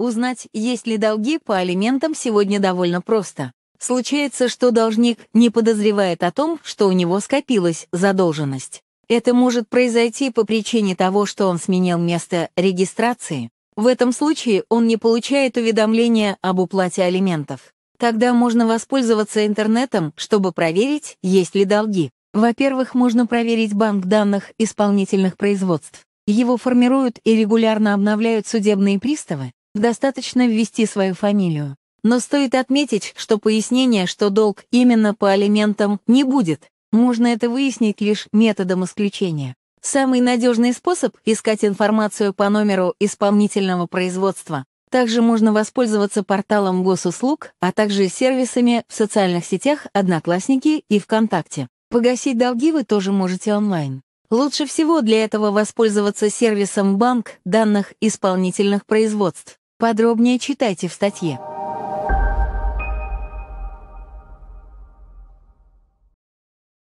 Узнать, есть ли долги по алиментам, сегодня довольно просто. Случается, что должник не подозревает о том, что у него скопилась задолженность. Это может произойти по причине того, что он сменил место регистрации. В этом случае он не получает уведомления об уплате алиментов. Тогда можно воспользоваться интернетом, чтобы проверить, есть ли долги. Во-первых, можно проверить банк данных исполнительных производств. Его формируют и регулярно обновляют судебные приставы, достаточно ввести свою фамилию. Но стоит отметить, что пояснение, что долг именно по алиментам не будет, можно это выяснить лишь методом исключения. Самый надежный способ – искать информацию по номеру исполнительного производства. Также можно воспользоваться порталом госуслуг, а также сервисами в социальных сетях «Одноклассники» и «ВКонтакте». Погасить долги вы тоже можете онлайн. Лучше всего для этого воспользоваться сервисом банк данных исполнительных производств. Подробнее читайте в статье.